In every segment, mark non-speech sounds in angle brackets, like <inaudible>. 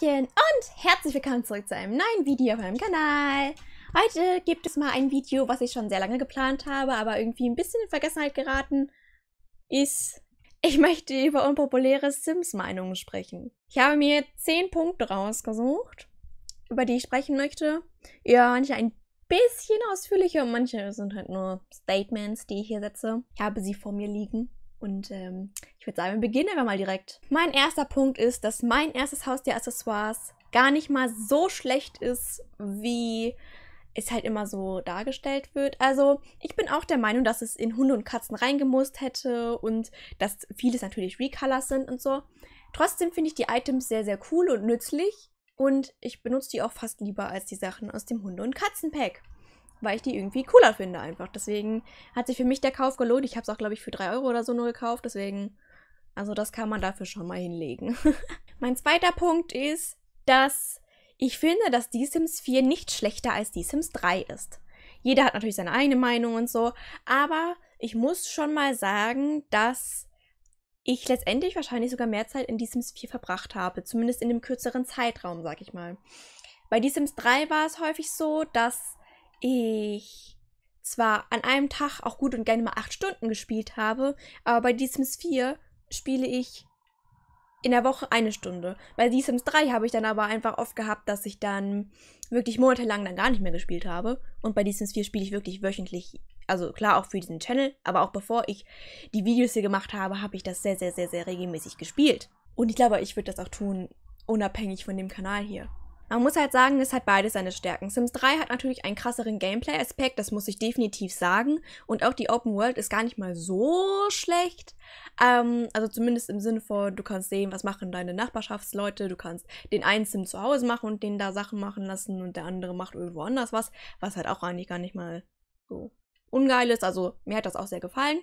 Hallöchen und herzlich willkommen zurück zu einem neuen Video auf meinem Kanal. Heute gibt es mal ein Video, was ich schon sehr lange geplant habe, aber irgendwie ein bisschen in Vergessenheit geraten ist, ich möchte über unpopuläre Sims-Meinungen sprechen. Ich habe mir 10 Punkte rausgesucht, über die ich sprechen möchte. Ja, manche ein bisschen ausführlicher und manche sind halt nur Statements, die ich hier setze. Ich habe sie vor mir liegen. Und ähm, ich würde sagen, wir beginnen einfach mal direkt. Mein erster Punkt ist, dass mein erstes Haus der Accessoires gar nicht mal so schlecht ist, wie es halt immer so dargestellt wird. Also ich bin auch der Meinung, dass es in Hunde und Katzen reingemusst hätte und dass vieles natürlich Recolors sind und so. Trotzdem finde ich die Items sehr, sehr cool und nützlich und ich benutze die auch fast lieber als die Sachen aus dem Hunde- und Katzenpack weil ich die irgendwie cooler finde einfach. Deswegen hat sich für mich der Kauf gelohnt. Ich habe es auch, glaube ich, für 3 Euro oder so nur gekauft. Deswegen, also das kann man dafür schon mal hinlegen. <laughs> mein zweiter Punkt ist, dass ich finde, dass die Sims 4 nicht schlechter als die Sims 3 ist. Jeder hat natürlich seine eigene Meinung und so, aber ich muss schon mal sagen, dass ich letztendlich wahrscheinlich sogar mehr Zeit in die Sims 4 verbracht habe, zumindest in dem kürzeren Zeitraum, sag ich mal. Bei die Sims 3 war es häufig so, dass ich zwar an einem Tag auch gut und gerne mal acht Stunden gespielt habe, aber bei The Sims 4 spiele ich in der Woche eine Stunde. Bei The Sims 3 habe ich dann aber einfach oft gehabt, dass ich dann wirklich monatelang dann gar nicht mehr gespielt habe. Und bei The Sims 4 spiele ich wirklich wöchentlich. Also klar auch für diesen Channel, aber auch bevor ich die Videos hier gemacht habe, habe ich das sehr, sehr, sehr, sehr regelmäßig gespielt. Und ich glaube, ich würde das auch tun, unabhängig von dem Kanal hier. Man muss halt sagen, es hat beide seine Stärken. Sims 3 hat natürlich einen krasseren Gameplay-Aspekt, das muss ich definitiv sagen. Und auch die Open World ist gar nicht mal so schlecht. Ähm, also zumindest im Sinne von, du kannst sehen, was machen deine Nachbarschaftsleute, du kannst den einen Sim zu Hause machen und den da Sachen machen lassen und der andere macht irgendwo anders was, was halt auch eigentlich gar nicht mal so ungeil ist. Also mir hat das auch sehr gefallen.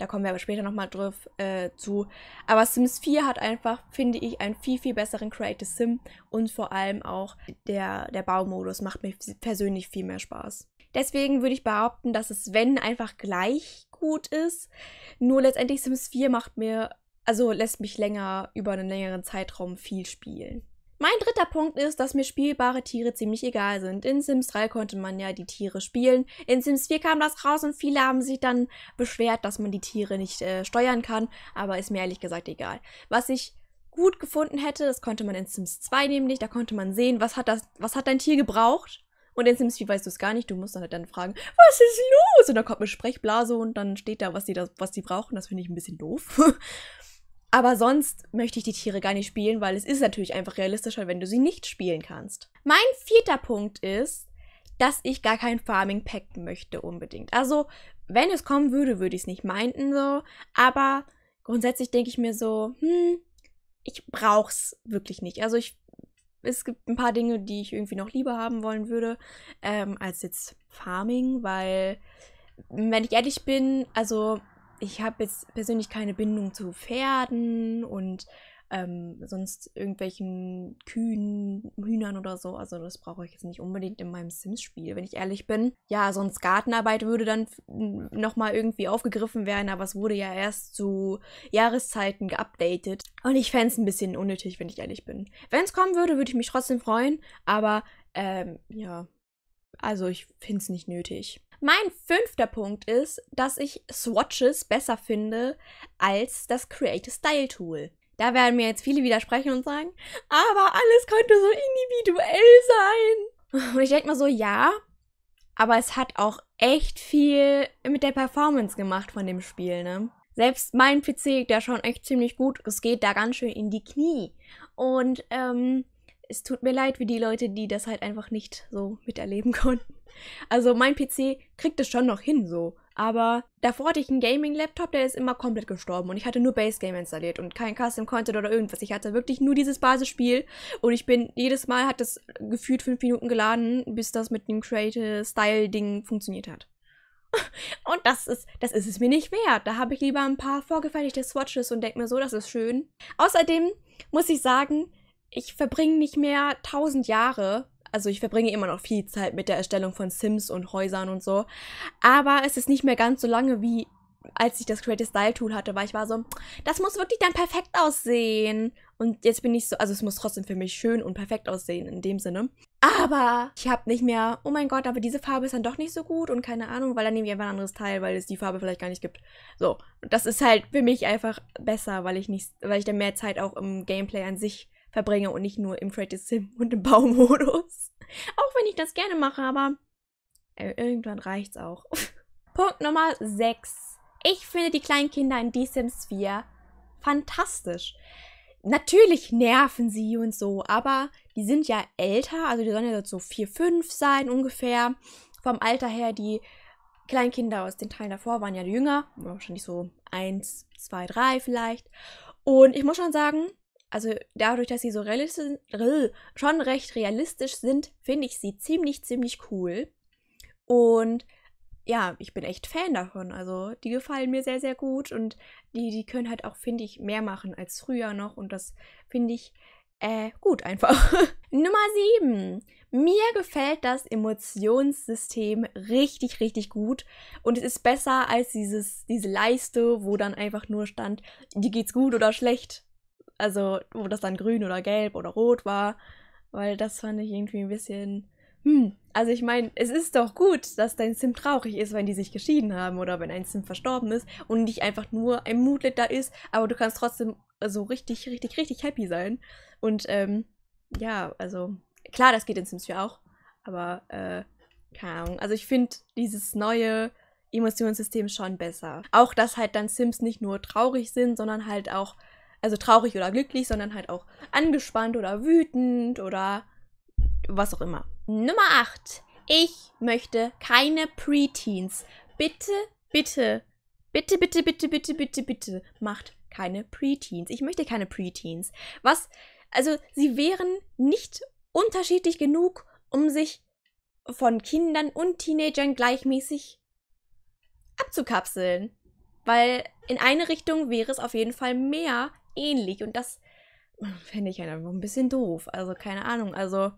Da kommen wir aber später nochmal drauf äh, zu. Aber Sims 4 hat einfach, finde ich, einen viel, viel besseren Creative Sim und vor allem auch der, der Baumodus macht mir persönlich viel mehr Spaß. Deswegen würde ich behaupten, dass es, wenn, einfach gleich gut ist. Nur letztendlich Sims 4 macht mir, also lässt mich länger über einen längeren Zeitraum viel spielen. Mein dritter Punkt ist, dass mir spielbare Tiere ziemlich egal sind. In Sims 3 konnte man ja die Tiere spielen. In Sims 4 kam das raus und viele haben sich dann beschwert, dass man die Tiere nicht äh, steuern kann. Aber ist mir ehrlich gesagt egal. Was ich gut gefunden hätte, das konnte man in Sims 2 nämlich, da konnte man sehen, was hat, das, was hat dein Tier gebraucht. Und in Sims 4 weißt du es gar nicht, du musst dann halt dann fragen, was ist los? Und dann kommt eine Sprechblase und dann steht da, was die, da, was die brauchen. Das finde ich ein bisschen doof. <laughs> Aber sonst möchte ich die Tiere gar nicht spielen, weil es ist natürlich einfach realistischer, wenn du sie nicht spielen kannst. Mein vierter Punkt ist, dass ich gar kein Farming Pack möchte unbedingt. Also, wenn es kommen würde, würde ich es nicht meinten so, aber grundsätzlich denke ich mir so, hm, ich brauche es wirklich nicht. Also ich es gibt ein paar Dinge, die ich irgendwie noch lieber haben wollen würde, ähm, als jetzt Farming, weil, wenn ich ehrlich bin, also ich habe jetzt persönlich keine Bindung zu Pferden und ähm, sonst irgendwelchen Kühen, Hühnern oder so. Also das brauche ich jetzt nicht unbedingt in meinem Sims-Spiel, wenn ich ehrlich bin. Ja, sonst Gartenarbeit würde dann nochmal irgendwie aufgegriffen werden, aber es wurde ja erst zu Jahreszeiten geupdatet. Und ich fände es ein bisschen unnötig, wenn ich ehrlich bin. Wenn es kommen würde, würde ich mich trotzdem freuen, aber ähm, ja, also ich finde es nicht nötig. Mein fünfter Punkt ist, dass ich Swatches besser finde als das Create a Style Tool. Da werden mir jetzt viele widersprechen und sagen, aber alles könnte so individuell sein. Und ich denke mal so, ja, aber es hat auch echt viel mit der Performance gemacht von dem Spiel, ne? Selbst mein PC, der schon echt ziemlich gut, es geht da ganz schön in die Knie. Und ähm, es tut mir leid wie die Leute, die das halt einfach nicht so miterleben <laughs> konnten. Also mein PC kriegt es schon noch hin so. Aber davor hatte ich einen Gaming-Laptop, der ist immer komplett gestorben und ich hatte nur Base-Game installiert und kein Custom-Content oder irgendwas. Ich hatte wirklich nur dieses Basisspiel und ich bin, jedes Mal hat das gefühlt fünf Minuten geladen, bis das mit dem creative style ding funktioniert hat. <laughs> Und das ist, das ist es mir nicht wert. Da habe ich lieber ein paar vorgefertigte Swatches und denke mir so, das ist schön. Außerdem muss ich sagen, ich verbringe nicht mehr tausend Jahre. Also ich verbringe immer noch viel Zeit mit der Erstellung von Sims und Häusern und so. Aber es ist nicht mehr ganz so lange wie als ich das Creative Style Tool hatte, weil ich war so, das muss wirklich dann perfekt aussehen. Und jetzt bin ich so, also es muss trotzdem für mich schön und perfekt aussehen in dem Sinne. Aber ich habe nicht mehr, oh mein Gott, aber diese Farbe ist dann doch nicht so gut und keine Ahnung, weil dann nehme ich einfach ein anderes Teil, weil es die Farbe vielleicht gar nicht gibt. So, das ist halt für mich einfach besser, weil ich nicht, weil ich dann mehr Zeit auch im Gameplay an sich verbringe und nicht nur im Freddy Sim und im Baumodus. <laughs> Auch wenn ich das gerne mache, aber äh, irgendwann reicht's auch. <laughs> Punkt Nummer 6. Ich finde die kleinen Kinder in The Sims 4 fantastisch. Natürlich nerven sie und so, aber die sind ja älter, also die sollen ja so 4, 5 sein ungefähr. Vom Alter her, die Kleinkinder aus den Teilen davor waren ja jünger, wahrscheinlich so 1, 2, 3 vielleicht. Und ich muss schon sagen, also dadurch, dass sie so realistisch, schon recht realistisch sind, finde ich sie ziemlich, ziemlich cool. Und ja, ich bin echt Fan davon. Also die gefallen mir sehr, sehr gut und die, die können halt auch, finde ich, mehr machen als früher noch und das finde ich äh, gut einfach. <laughs> Nummer 7. Mir gefällt das Emotionssystem richtig, richtig gut. Und es ist besser als dieses, diese Leiste, wo dann einfach nur stand, dir geht's gut oder schlecht. Also, wo das dann grün oder gelb oder rot war. Weil das fand ich irgendwie ein bisschen. Hm, also ich meine, es ist doch gut, dass dein Sim traurig ist, wenn die sich geschieden haben oder wenn ein Sim verstorben ist und nicht einfach nur ein Moodlet da ist, aber du kannst trotzdem so richtig, richtig, richtig happy sein. Und ähm, ja, also klar, das geht in Sims 4 auch, aber äh, keine Ahnung. Also ich finde dieses neue Emotionssystem schon besser. Auch, dass halt dann Sims nicht nur traurig sind, sondern halt auch also traurig oder glücklich, sondern halt auch angespannt oder wütend oder was auch immer. Nummer 8. Ich möchte keine Preteens. Bitte, bitte, bitte, bitte, bitte, bitte, bitte, bitte, macht keine Preteens. Ich möchte keine Preteens. Was, also sie wären nicht unterschiedlich genug, um sich von Kindern und Teenagern gleichmäßig abzukapseln. Weil in eine Richtung wäre es auf jeden Fall mehr ähnlich und das fände ich halt einfach ein bisschen doof. Also keine Ahnung, also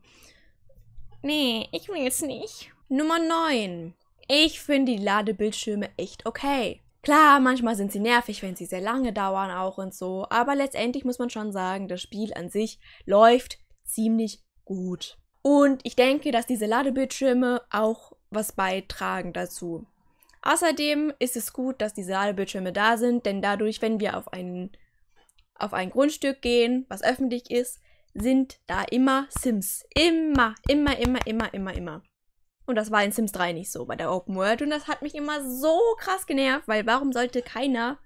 nee, ich will es nicht. Nummer 9. Ich finde die Ladebildschirme echt okay. Klar, manchmal sind sie nervig, wenn sie sehr lange dauern auch und so, aber letztendlich muss man schon sagen, das Spiel an sich läuft ziemlich gut. Und ich denke, dass diese Ladebildschirme auch was beitragen dazu. Außerdem ist es gut, dass diese Ladebildschirme da sind, denn dadurch, wenn wir auf einen auf ein Grundstück gehen, was öffentlich ist, sind da immer Sims. Immer, immer, immer, immer, immer, immer. Und das war in Sims 3 nicht so bei der Open World. Und das hat mich immer so krass genervt, weil warum sollte keiner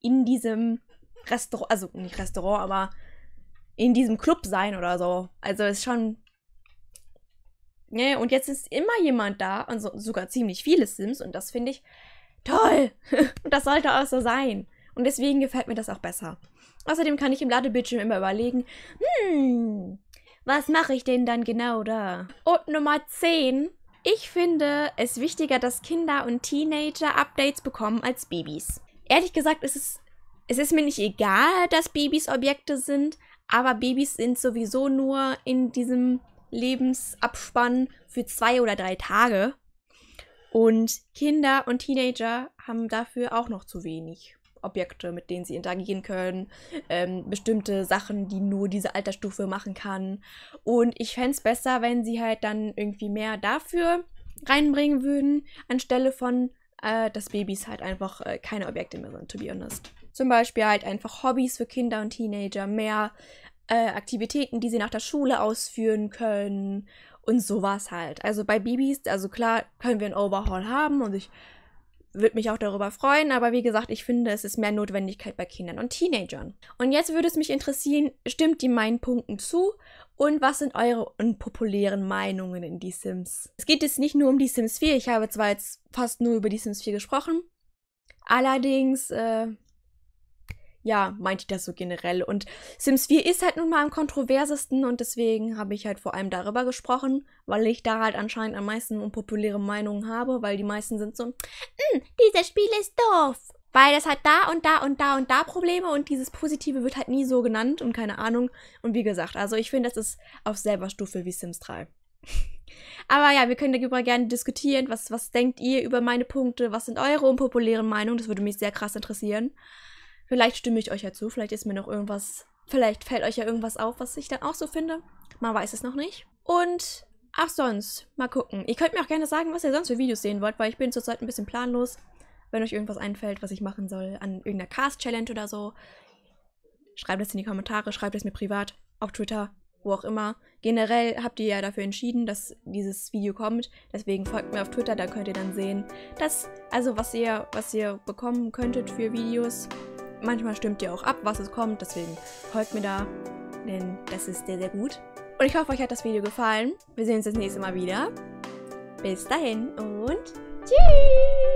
in diesem Restaurant, also nicht Restaurant, aber in diesem Club sein oder so. Also ist schon. Nee, und jetzt ist immer jemand da und so, sogar ziemlich viele Sims und das finde ich toll. und <laughs> das sollte auch so sein. Und deswegen gefällt mir das auch besser. Außerdem kann ich im Ladebildschirm immer überlegen, hm, was mache ich denn dann genau da? Und Nummer 10. Ich finde es wichtiger, dass Kinder und Teenager Updates bekommen als Babys. Ehrlich gesagt, es es ist mir nicht egal, dass Babys Objekte sind, aber Babys sind sowieso nur in diesem Lebensabspann für zwei oder drei Tage. Und Kinder und Teenager haben dafür auch noch zu wenig. Objekte, mit denen sie interagieren können, ähm, bestimmte Sachen, die nur diese Altersstufe machen kann. Und ich fände es besser, wenn sie halt dann irgendwie mehr dafür reinbringen würden, anstelle von, äh, dass Babys halt einfach äh, keine Objekte mehr sind, to be honest. Zum Beispiel halt einfach Hobbys für Kinder und Teenager, mehr äh, Aktivitäten, die sie nach der Schule ausführen können und sowas halt. Also bei Babys, also klar, können wir einen Overhaul haben und ich würde mich auch darüber freuen, aber wie gesagt, ich finde, es ist mehr Notwendigkeit bei Kindern und Teenagern. Und jetzt würde es mich interessieren, stimmt ihr meinen Punkten zu? Und was sind eure unpopulären Meinungen in die Sims? Es geht jetzt nicht nur um die Sims 4, ich habe zwar jetzt fast nur über die Sims 4 gesprochen, allerdings äh, ja, meint ich das so generell. Und Sims 4 ist halt nun mal am kontroversesten und deswegen habe ich halt vor allem darüber gesprochen, weil ich da halt anscheinend am meisten unpopuläre Meinungen habe, weil die meisten sind so, hm, dieses Spiel ist doof. Weil das hat da und da und da und da Probleme und dieses Positive wird halt nie so genannt und keine Ahnung. Und wie gesagt, also ich finde, das ist auf selber Stufe wie Sims 3. <laughs> Aber ja, wir können darüber gerne diskutieren. Was, was denkt ihr über meine Punkte? Was sind eure unpopulären Meinungen? Das würde mich sehr krass interessieren. Vielleicht stimme ich euch ja zu, vielleicht ist mir noch irgendwas, vielleicht fällt euch ja irgendwas auf, was ich dann auch so finde. Man weiß es noch nicht. Und ach sonst, mal gucken. Ihr könnt mir auch gerne sagen, was ihr sonst für Videos sehen wollt, weil ich bin zurzeit ein bisschen planlos. Wenn euch irgendwas einfällt, was ich machen soll, an irgendeiner Cast-Challenge oder so, schreibt es in die Kommentare, schreibt es mir privat, auf Twitter, wo auch immer. Generell habt ihr ja dafür entschieden, dass dieses Video kommt. Deswegen folgt mir auf Twitter, da könnt ihr dann sehen, dass, also was ihr, was ihr bekommen könntet für Videos. Manchmal stimmt ihr auch ab, was es kommt, deswegen folgt mir da, denn das ist sehr, sehr gut. Und ich hoffe, euch hat das Video gefallen. Wir sehen uns das nächste Mal wieder. Bis dahin und tschüss!